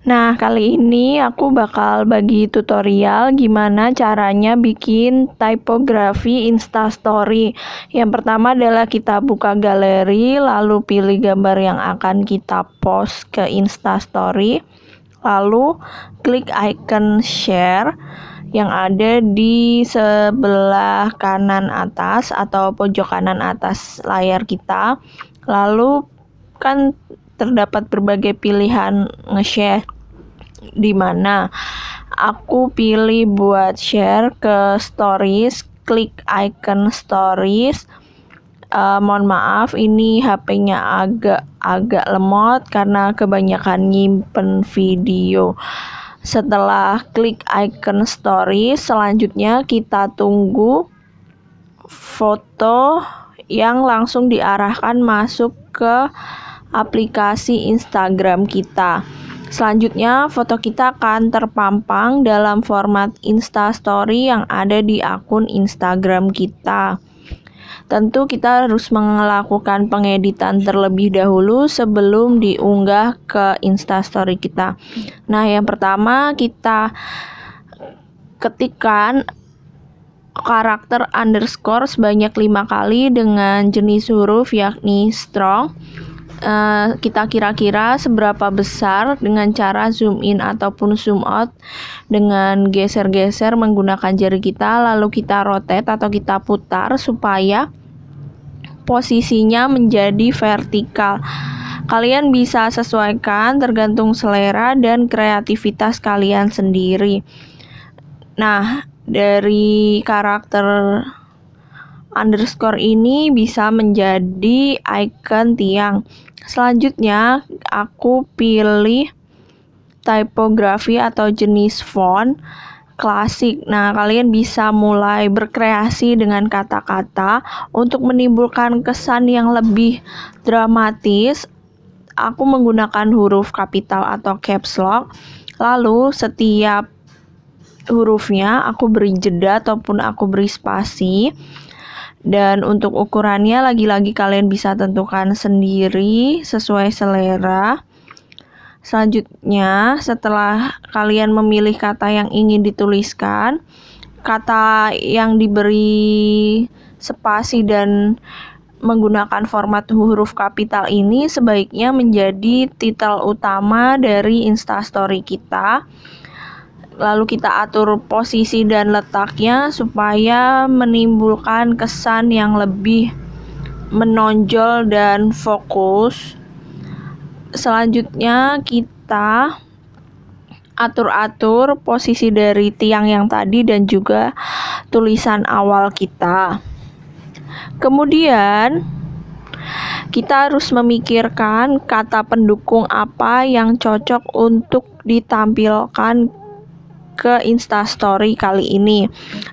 Nah, kali ini aku bakal bagi tutorial gimana caranya bikin typography instastory. Yang pertama adalah kita buka galeri, lalu pilih gambar yang akan kita post ke instastory. Lalu klik icon share yang ada di sebelah kanan atas atau pojok kanan atas layar kita. Lalu kan terdapat berbagai pilihan nge-share di mana aku pilih buat share ke stories, klik icon stories. Uh, mohon maaf ini HP-nya agak agak lemot karena kebanyakan nyimpen video. Setelah klik icon stories, selanjutnya kita tunggu foto yang langsung diarahkan masuk ke aplikasi Instagram kita. Selanjutnya, foto kita akan terpampang dalam format Insta Story yang ada di akun Instagram kita. Tentu kita harus melakukan pengeditan terlebih dahulu sebelum diunggah ke Insta Story kita. Nah, yang pertama kita ketikkan karakter underscore sebanyak lima kali dengan jenis huruf yakni strong Eh, kita kira-kira seberapa besar dengan cara zoom in ataupun zoom out dengan geser-geser menggunakan jari kita lalu kita rotate atau kita putar supaya posisinya menjadi vertikal. Kalian bisa sesuaikan tergantung selera dan kreativitas kalian sendiri. Nah, dari karakter underscore ini bisa menjadi icon tiang. Selanjutnya, aku pilih typography atau jenis font klasik. Nah, kalian bisa mulai berkreasi dengan kata-kata untuk menimbulkan kesan yang lebih dramatis. Aku menggunakan huruf kapital atau caps lock. Lalu setiap hurufnya aku beri jeda ataupun aku beri spasi dan untuk ukurannya lagi-lagi kalian bisa tentukan sendiri sesuai selera. Selanjutnya, setelah kalian memilih kata yang ingin dituliskan, kata yang diberi spasi dan menggunakan format huruf kapital ini sebaiknya menjadi titel utama dari instastory kita lalu kita atur posisi dan letaknya supaya menimbulkan kesan yang lebih menonjol dan fokus. Selanjutnya kita atur-atur posisi dari tiang yang tadi dan juga tulisan awal kita. Kemudian kita harus memikirkan kata pendukung apa yang cocok untuk ditampilkan ke Instastory kali ini.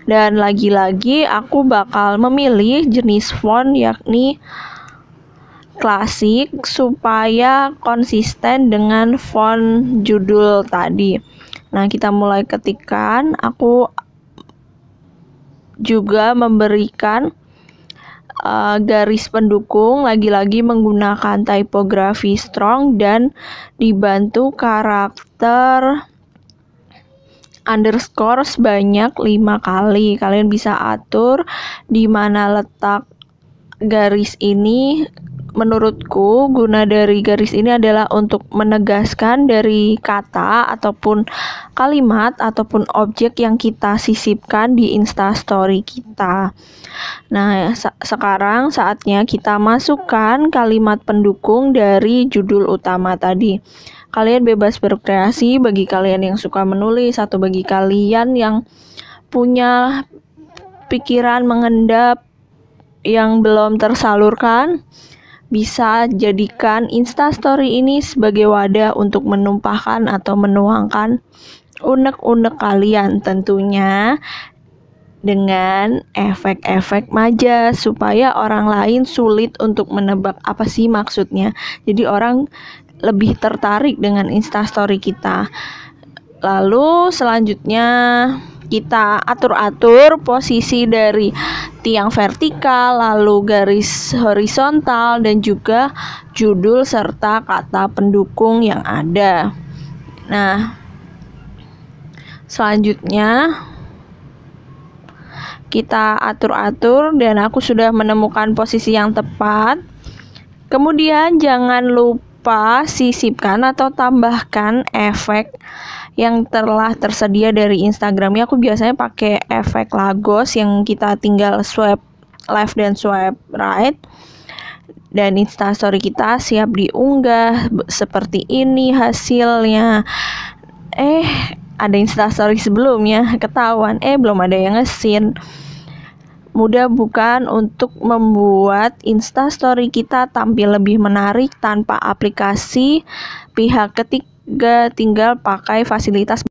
Dan lagi-lagi aku bakal memilih jenis font yakni klasik supaya konsisten dengan font judul tadi. Nah, kita mulai ketikan. Aku juga memberikan uh, garis pendukung lagi-lagi menggunakan typography strong dan dibantu karakter underscore sebanyak 5 kali. Kalian bisa atur di mana letak garis ini menurutku guna dari garis ini adalah untuk menegaskan dari kata ataupun kalimat ataupun objek yang kita sisipkan di Insta Story kita. Nah, se sekarang saatnya kita masukkan kalimat pendukung dari judul utama tadi. Kalian bebas berkreasi bagi kalian yang suka menulis atau bagi kalian yang punya pikiran mengendap yang belum tersalurkan bisa jadikan Insta Story ini sebagai wadah untuk menumpahkan atau menuangkan unek-unek kalian tentunya dengan efek-efek maja supaya orang lain sulit untuk menebak apa sih maksudnya. Jadi orang lebih tertarik dengan instastory kita lalu selanjutnya kita atur-atur posisi dari tiang vertikal, lalu garis horizontal, dan juga judul serta kata pendukung yang ada. Nah, selanjutnya kita atur-atur, dan aku sudah menemukan posisi yang tepat. Kemudian, jangan lupa lupa sisipkan atau tambahkan efek yang telah tersedia dari Instagramnya. Aku biasanya pakai efek Lagos yang kita tinggal swipe left dan swipe right. Dan instastory kita siap diunggah seperti ini hasilnya. Eh, ada instastory sebelumnya ketahuan. Eh, belum ada yang ngesin mudah bukan untuk membuat Insta Story kita tampil lebih menarik tanpa aplikasi pihak ketiga tinggal pakai fasilitas